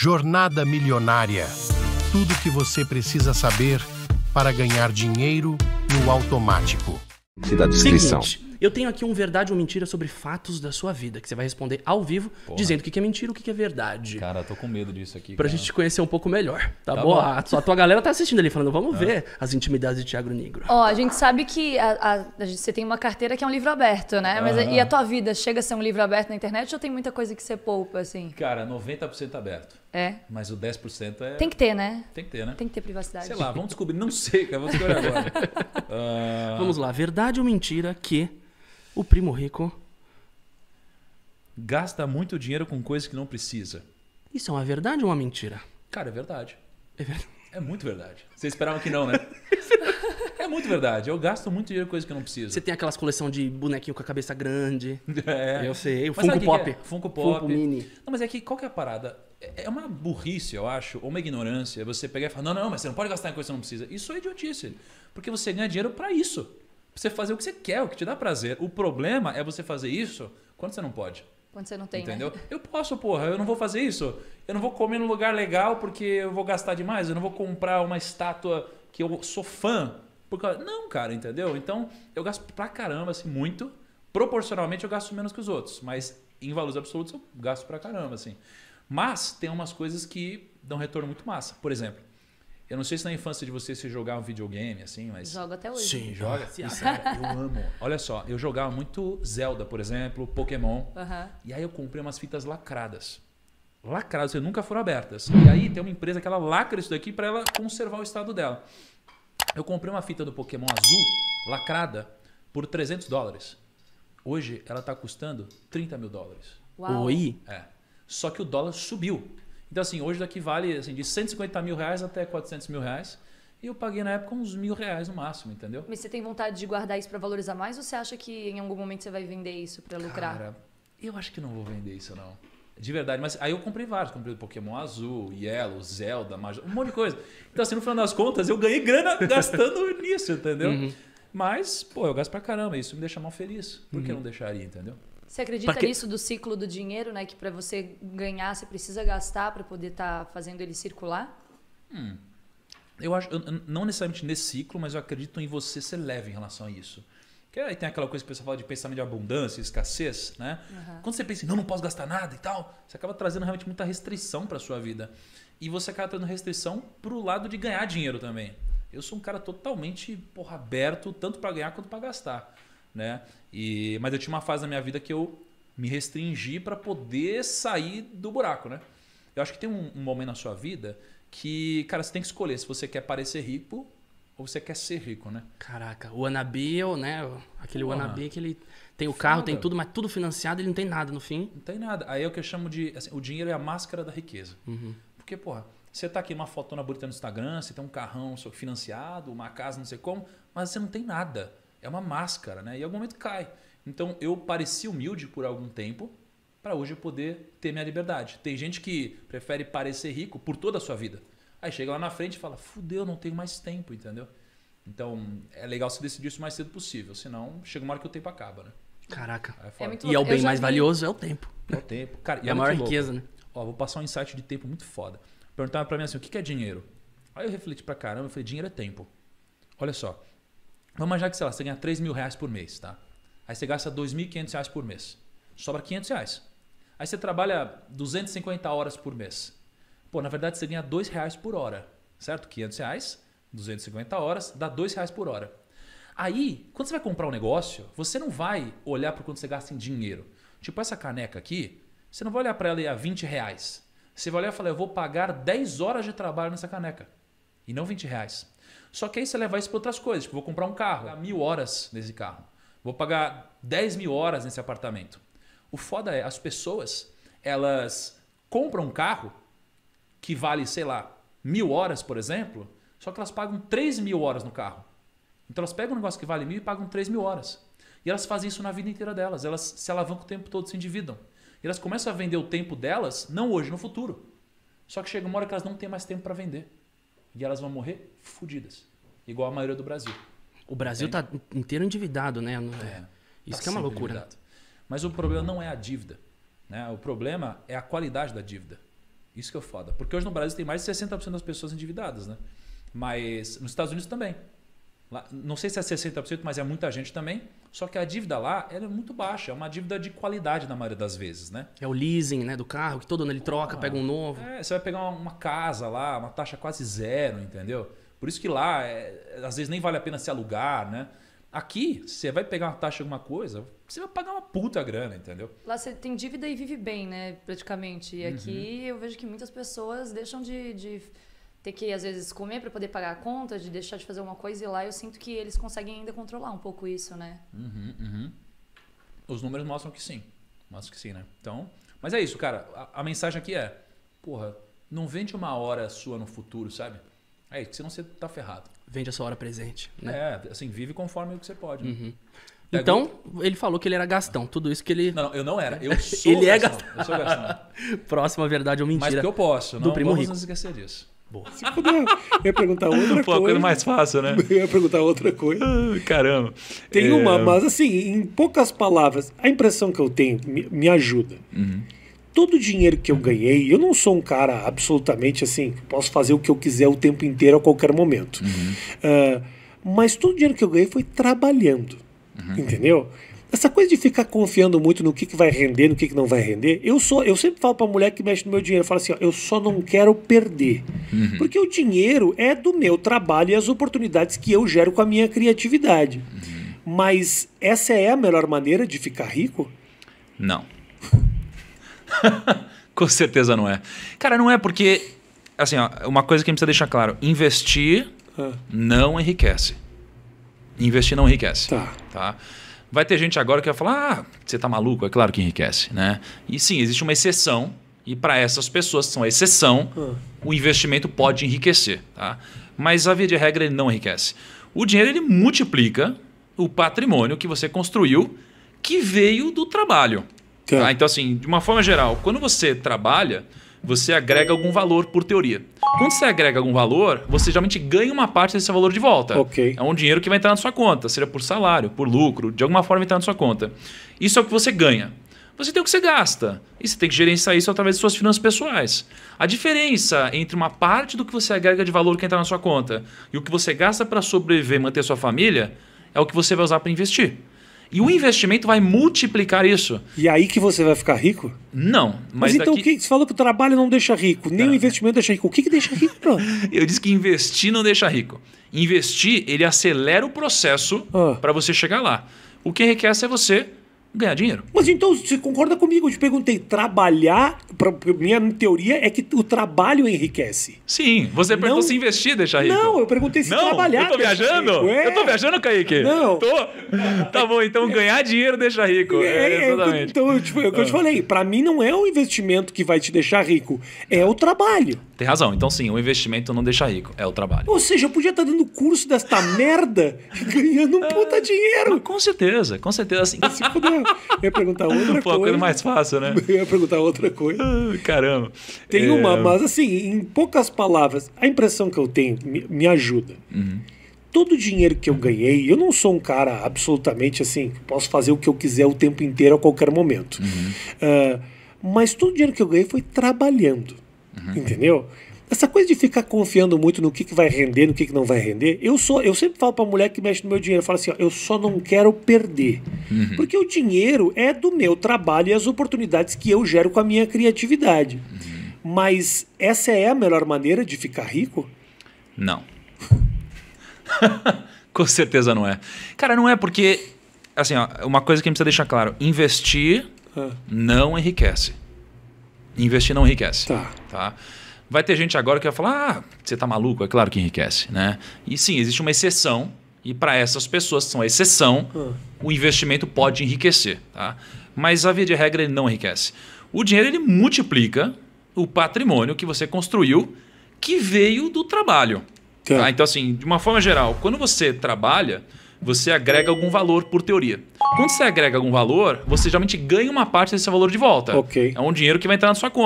Jornada Milionária. Tudo o que você precisa saber para ganhar dinheiro no automático. Se da descrição. Seguinte, eu tenho aqui um verdade ou mentira sobre fatos da sua vida, que você vai responder ao vivo, Porra. dizendo o que é mentira e o que é verdade. Cara, tô com medo disso aqui. Pra cara. gente te conhecer um pouco melhor, tá, tá bom? bom? A, tua, galera tá assistindo ali, falando, vamos é. ver as intimidades de Tiago Negro. Ó, oh, a gente sabe que a, a, você tem uma carteira que é um livro aberto, né? Mas, uhum. E a tua vida chega a ser um livro aberto na internet ou tem muita coisa que você poupa, assim? Cara, 90% aberto. É. Mas o 10% é. Tem que ter, né? Tem que ter, né? Tem que ter privacidade. Sei lá, vamos descobrir. Não sei, cara, vamos descobrir agora. uh... Vamos lá. Verdade ou mentira que o primo rico. Gasta muito dinheiro com coisas que não precisa. Isso é uma verdade ou uma mentira? Cara, é verdade. É verdade. É muito verdade. Vocês esperavam que não, né? é muito verdade. Eu gasto muito dinheiro com coisa que eu não preciso. Você tem aquelas coleções de bonequinho com a cabeça grande. É. Eu sei. O mas é? Funko Pop. É? Funko Pop. Funko Mini. Não, mas é que qual que é a parada? É, é uma burrice, eu acho, ou uma ignorância. Você pegar e falar, não, não, mas você não pode gastar em coisa que você não precisa. Isso é idiotice. Porque você ganha dinheiro para isso. Pra você fazer o que você quer, o que te dá prazer. O problema é você fazer isso quando você não pode. Quando você não tem, né? Entendeu? Né? Eu posso, porra, eu não vou fazer isso. Eu não vou comer num lugar legal porque eu vou gastar demais. Eu não vou comprar uma estátua que eu sou fã por causa... Não, cara, entendeu? Então, eu gasto pra caramba, assim, muito. Proporcionalmente, eu gasto menos que os outros. Mas, em valores absolutos, eu gasto pra caramba, assim. Mas, tem umas coisas que dão retorno muito massa. Por exemplo, eu não sei se na infância de vocês você jogava um videogame, assim, mas. Joga até hoje. Sim, joga. Isso, eu amo. Olha só, eu jogava muito Zelda, por exemplo, Pokémon. Uhum. E aí eu comprei umas fitas lacradas. Lacradas, que nunca foram abertas. E aí tem uma empresa que ela lacra isso daqui para ela conservar o estado dela. Eu comprei uma fita do Pokémon azul, lacrada, por 300 dólares. Hoje ela está custando 30 mil dólares. Uau. Oi? É. Só que o dólar subiu. Então, assim, hoje daqui vale assim, de 150 mil reais até 400 mil reais. E eu paguei na época uns mil reais no máximo, entendeu? Mas você tem vontade de guardar isso para valorizar mais ou você acha que em algum momento você vai vender isso para lucrar? Cara, eu acho que não vou vender isso, não. De verdade, mas aí eu comprei vários. Comprei Pokémon Azul, Yellow, Zelda, Major, um monte de coisa. Então, assim, no final das contas, eu ganhei grana gastando nisso, entendeu? Uhum. Mas, pô, eu gasto pra caramba. Isso me deixa mal feliz. Por que uhum. eu não deixaria, entendeu? Você acredita que... nisso do ciclo do dinheiro, né? Que para você ganhar, você precisa gastar para poder estar tá fazendo ele circular? Hum. Eu acho, eu, não necessariamente nesse ciclo, mas eu acredito em você ser leve em relação a isso. Que aí tem aquela coisa que o pessoal fala de pensamento de abundância, escassez, né? Uhum. Quando você pensa, não, não posso gastar nada e tal, você acaba trazendo realmente muita restrição para sua vida. E você acaba trazendo restrição para o lado de ganhar dinheiro também. Eu sou um cara totalmente porra, aberto, tanto para ganhar quanto para gastar, né? E, mas eu tinha uma fase na minha vida que eu me restringi para poder sair do buraco, né? Eu acho que tem um, um momento na sua vida que, cara, você tem que escolher se você quer parecer rico ou você quer ser rico, né? Caraca, o Anabio, é né? Aquele Porra. Wannabe que ele tem o Foda. carro, tem tudo, mas tudo financiado, ele não tem nada no fim. Não tem nada. Aí é o que eu chamo de. Assim, o dinheiro é a máscara da riqueza. Uhum. Porque, porra, você tá aqui uma fotona bonita no Instagram, você tem um carrão financiado, uma casa, não sei como, mas você não tem nada. É uma máscara, né? E em algum momento cai. Então eu pareci humilde por algum tempo para hoje eu poder ter minha liberdade. Tem gente que prefere parecer rico por toda a sua vida. Aí chega lá na frente e fala, fudeu, não tenho mais tempo, entendeu? Então, é legal se decidir isso o mais cedo possível, senão chega uma hora que o tempo acaba, né? Caraca. É e é o bem mais vi. valioso é o tempo. É o tempo. Cara, é, é a maior louco. riqueza, né? Ó, vou passar um insight de tempo muito foda. Perguntaram para mim assim, o que é dinheiro? Aí eu refleti pra caramba, eu falei, dinheiro é tempo. Olha só, vamos imaginar que, sei lá, você ganha 3 mil reais por mês, tá? Aí você gasta 2.500 reais por mês. Sobra 500 reais. Aí você trabalha 250 horas por mês. Pô, na verdade você ganha dois reais por hora, certo? 500 reais, 250 horas, dá dois reais por hora. Aí, quando você vai comprar um negócio, você não vai olhar para quanto você gasta em dinheiro. Tipo essa caneca aqui, você não vai olhar para ela e a é 20 reais. Você vai olhar e falar, eu vou pagar 10 horas de trabalho nessa caneca. E não 20 reais. Só que aí você leva isso para outras coisas. Tipo, vou comprar um carro, vou pagar mil horas nesse carro. Vou pagar 10 mil horas nesse apartamento. O foda é, as pessoas, elas compram um carro que vale, sei lá, mil horas, por exemplo, só que elas pagam 3 mil horas no carro. Então elas pegam um negócio que vale mil e pagam 3 mil horas. E elas fazem isso na vida inteira delas. Elas se alavancam o tempo todo, se endividam. E elas começam a vender o tempo delas, não hoje, no futuro. Só que chega uma hora que elas não têm mais tempo para vender. E elas vão morrer fodidas. Igual a maioria do Brasil. O Brasil está é. inteiro endividado, né? É, tá isso tá que é uma loucura. Né? Endividado. Mas o problema não é a dívida. Né? O problema é a qualidade da dívida. Isso que é foda. Porque hoje no Brasil tem mais de 60% das pessoas endividadas, né? Mas nos Estados Unidos também. Lá, não sei se é 60%, mas é muita gente também. Só que a dívida lá é muito baixa. É uma dívida de qualidade na maioria das vezes, né? É o leasing né, do carro, que todo ano ele troca, ah, pega um novo. É, você vai pegar uma, uma casa lá, uma taxa quase zero, entendeu? Por isso que lá, é, às vezes nem vale a pena se alugar, né? Aqui, você vai pegar uma taxa de alguma coisa, você vai pagar uma puta grana, entendeu? Lá você tem dívida e vive bem, né? Praticamente. E aqui uhum. eu vejo que muitas pessoas deixam de, de ter que, às vezes, comer para poder pagar a conta, de deixar de fazer uma coisa. E lá eu sinto que eles conseguem ainda controlar um pouco isso, né? Uhum, uhum. Os números mostram que sim. Mostram que sim, né? Então, mas é isso, cara. A, a mensagem aqui é: porra, não vende uma hora sua no futuro, sabe? É, senão você tá ferrado. Vende a sua hora presente. Né? É, assim, vive conforme o que você pode. Né? Uhum. Então, ele falou que ele era Gastão. Tudo isso que ele. Não, não eu não era. Eu sou Ele é Gastão. Eu sou Gastão. Próxima verdade ou é mentira. Mas que eu posso. Não do primo vamos rico. esquecer disso. Boa. Se puder, eu ia perguntar outra Pô, coisa. coisa mais fácil, né? Eu ia perguntar outra coisa. Ah, caramba. Tem é... uma, mas assim, em poucas palavras, a impressão que eu tenho me, me ajuda. Uhum todo o dinheiro que eu uhum. ganhei, eu não sou um cara absolutamente assim, posso fazer o que eu quiser o tempo inteiro a qualquer momento. Uhum. Uh, mas todo o dinheiro que eu ganhei foi trabalhando, uhum. entendeu? Essa coisa de ficar confiando muito no que, que vai render, no que, que não vai render, eu sou, eu sempre falo para mulher que mexe no meu dinheiro, eu falo assim, ó, eu só não quero perder, uhum. porque o dinheiro é do meu trabalho e as oportunidades que eu gero com a minha criatividade. Uhum. Mas essa é a melhor maneira de ficar rico? Não. Com certeza não é. Cara, não é porque. Assim, ó, uma coisa que a gente precisa deixar claro: investir é. não enriquece. Investir não enriquece. Tá. tá? Vai ter gente agora que vai falar: ah, você tá maluco? É claro que enriquece, né? E sim, existe uma exceção. E para essas pessoas que são a exceção, é. o investimento pode enriquecer. Tá? Mas a via de regra ele não enriquece. O dinheiro ele multiplica o patrimônio que você construiu que veio do trabalho. Tá. Tá? Então, assim, de uma forma geral, quando você trabalha, você agrega algum valor por teoria. Quando você agrega algum valor, você geralmente ganha uma parte desse valor de volta. Okay. É um dinheiro que vai entrar na sua conta, seja por salário, por lucro, de alguma forma vai entrar na sua conta. Isso é o que você ganha. Você tem o que você gasta. E você tem que gerenciar isso através de suas finanças pessoais. A diferença entre uma parte do que você agrega de valor que entra na sua conta e o que você gasta para sobreviver e manter sua família é o que você vai usar para investir. E o investimento vai multiplicar isso. E aí que você vai ficar rico? Não. Mas, mas então daqui... o que? Você falou que o trabalho não deixa rico, nem não. o investimento deixa rico. O que, que deixa rico, bro? Eu disse que investir não deixa rico. Investir, ele acelera o processo ah. para você chegar lá. O que requer é você ganhar dinheiro. Mas então você concorda comigo? Eu te perguntei, trabalhar, pra, minha teoria é que o trabalho enriquece. Sim, você perguntou se investir deixa rico. Não, eu perguntei se não, trabalhar. Eu tô viajando? É. Eu tô viajando, Kaique? Não. Tô? Tá bom, então ganhar dinheiro deixa rico. É, é, é exatamente. Então, eu, tipo, é o que eu te ah. falei, para mim não é o investimento que vai te deixar rico, é o trabalho. Tem razão, então sim, o investimento não deixa rico, é o trabalho. Ou seja, eu podia estar tá dando curso desta merda ganhando um puta é, dinheiro. com certeza, com certeza. Assim, se puder. Eu ia perguntar outra Pô, coisa. coisa mais fácil, né? Eu ia perguntar outra coisa. Ah, caramba. Tem é... uma, mas assim, em poucas palavras, a impressão que eu tenho me, me ajuda. Uhum. Todo o dinheiro que eu ganhei, eu não sou um cara absolutamente assim, posso fazer o que eu quiser o tempo inteiro a qualquer momento. Uhum. Uh, mas todo o dinheiro que eu ganhei foi trabalhando. Uhum. Entendeu? Essa coisa de ficar confiando muito no que, que vai render, no que, que não vai render, eu sou, eu sempre falo para mulher que mexe no meu dinheiro, eu falo assim, ó, eu só não quero perder. Uhum. Porque o dinheiro é do meu trabalho e as oportunidades que eu gero com a minha criatividade. Uhum. Mas essa é a melhor maneira de ficar rico? Não. com certeza não é. Cara, não é porque assim, ó, uma coisa que a gente precisa deixar claro, investir ah. não enriquece. Investir não enriquece. Tá. tá? Vai ter gente agora que vai falar: ah, você está maluco? É claro que enriquece. Né? E sim, existe uma exceção. E para essas pessoas que são a exceção, ah. o investimento pode enriquecer. Tá? Mas a via de regra ele não enriquece. O dinheiro ele multiplica o patrimônio que você construiu que veio do trabalho. Tá? tá? Então, assim, de uma forma geral, quando você trabalha, você agrega algum valor por teoria. Quando você agrega algum valor, você geralmente ganha uma parte desse valor de volta. Okay. É um dinheiro que vai entrar na sua conta.